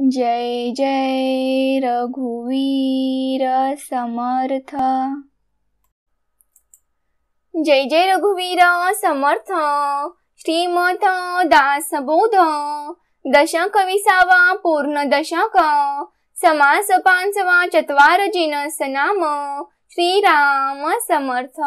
जय जय रघुवीर समर्थ जय जय रघुवीर समर्थ श्रीमत दासबोध दशक विसावा पूर्ण दशक समास पांचवा चत्वार जिनस नाम राम समर्थ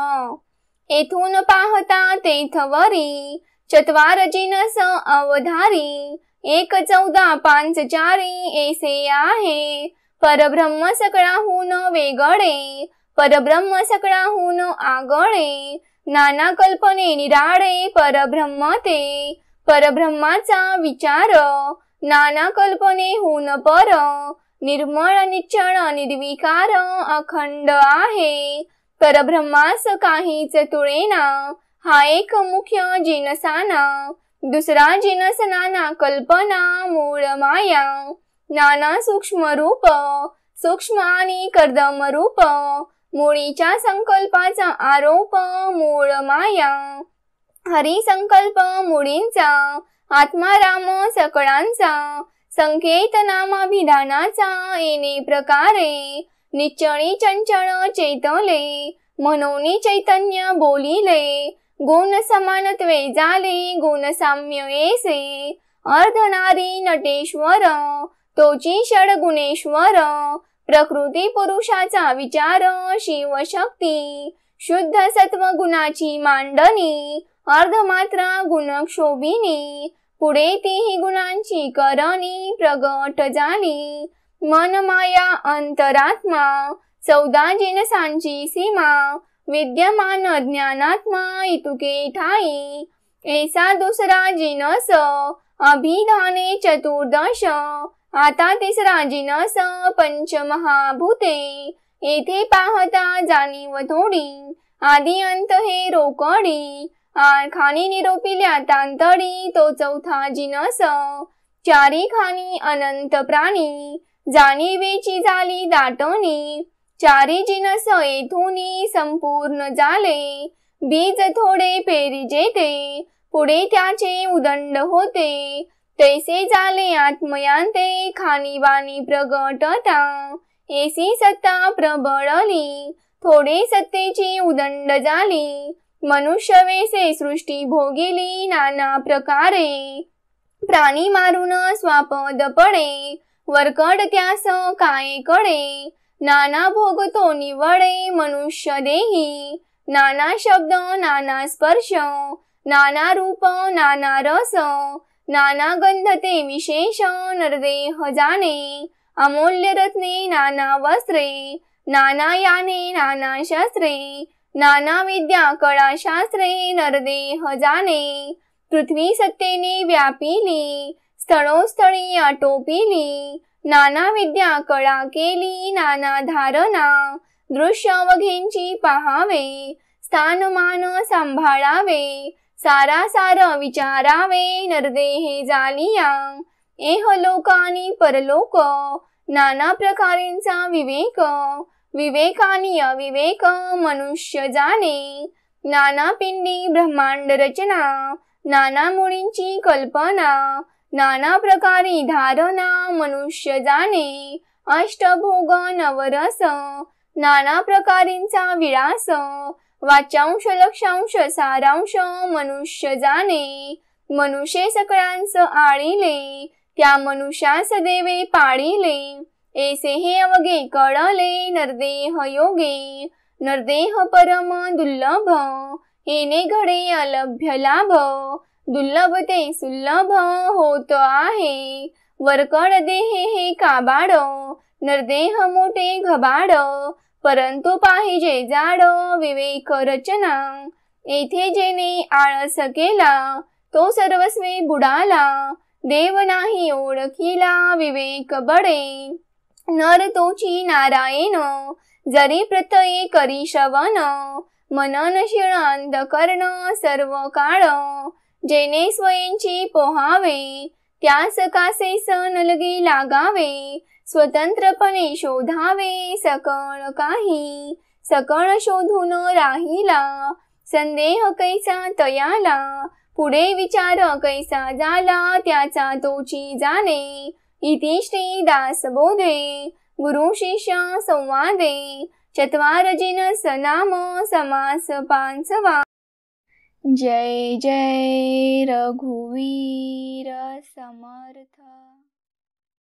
येथून पाहता तेथवरी चत्वार जिनस अवधारी एक चौदा पांच चारी एसे आहे परब्रह्म सकळाहून वेगळे परब्रह्म सकळाहून आगळे नाना कल्पने निराळे परब्रह्म ते परब्रह्माचा विचार नाना कल्पने हून पर निर्मळ निच्छळ निर्विकार अखंड आहे परब्रह्मास काहीच तुळेना हा एक मुख्य जिनसाना दुसरा जिनस नाना कल्पना मूळ माया नाना सूक्ष्म रूप सूक्ष्म आणि कर्दम रूप मुळीच्या संकल्पाचा आरोप मूळ माया हरी संकल्प मुळींचा आत्माराम सकळांचा संकेत नामाभिधानाचा येणे प्रकारे निचणी चंचण चेतले मनोनी चैतन्य बोलिले गुण समानत्वे झाले गुण साम्य येसे अर्धनारी नटेश्वर तोची षड गुणेश्वर प्रकृती पुरुषाचा विचार शक्ती, शुद्ध सत्व गुणाची मांडणी अर्धमात्रा गुणक्षोभिनी पुढे तीही गुणांची करणी प्रगट झाली मन माया अंतरात्मा चौदा जिनसांची सीमा विद्यमान ज्ञानात्मा इतुके ठाई ऐसा दुसरा जिनस अभिधाने चतुर्दश आता तिसरा जिनस पंचमहाभूते येथे पाहता जाणीव थोडी आदि अंत हे रोकडी खाणी निरोपिल्या तांतडी तो चौथा जिनस चारी खानी अनंत प्राणी जाणीवेची झाली दाटोनी चारी जिनस धुनी संपूर्ण झाले बीज थोडे पेरी जेते पुढे त्याचे उदंड होते तैसे झाले आत्मयांते वाणी प्रगटता एसी सत्ता प्रबळली थोडे सत्तेची उदंड झाली वेसे सृष्टी भोगिली नाना प्रकारे प्राणी मारून स्वापद पडे वरकड त्यास काय कडे नाना भोगतो निवडे मनुष्य देही नाना शब्द नाना स्पर्श नाना रूप नाना रस नाना गंध ते विशेष नरदेह जाणे अमूल्य रत्ने नाना वस्त्रे नाना याने नाना शस्त्रे, नाना विद्या कळा शास्त्रे नरदेह जाणे पृथ्वी सत्तेने व्यापिली स्थळोस्थळी आटोपिली नाना विद्या कळा केली नाना धारणा दृश्य पाहावे स्थानमान सांभाळावे सारा सार विचारावे नरदेहे जालिया एह लोकानी परलोक नाना प्रकारेंचा विवेक विवेकानी अविवेक मनुष्य जाणे नाना पिंडी ब्रह्मांड रचना नाना मुळींची कल्पना नाना प्रकारे धारणा मनुष्य जाणे अष्टभोग नवरस नाना प्रकारींचा विळास वाचांश लक्षांश सारांश मनुष्य जाणे मनुष्य सकळांस आळीले त्या मनुष्यास देवे पाळीले एसे हे अवगे कळले नरदेह योगे नरदेह परम दुर्लभ हेने घडे अलभ्य लाभ दुर्लभते सुलभ होत आहे वरकड देह हे काबाड नरदेह मोठे घबाड परंतु पाहिजे जाड विवेक रचना येथे जेने आळस केला तो सर्वस्वी बुडाला देव नाही ओळखीला विवेक बडे नर तोची नारायण जरी प्रत्ये करी शवन मनन अंध कर्ण सर्व काळ जेने स्वयंची पोहावे त्यास कासे सण लागावे स्वतंत्रपणे शोधावे सकळ काही सकळ शोधून राहिला संदेह कैसा तयाला पुढे विचार कैसा झाला त्याचा तोची जाणे इति श्री बोधे गुरु शिष्य संवादे चत्वारजिन सनाम समास पांचवा जय जय रघुवीर समर्थ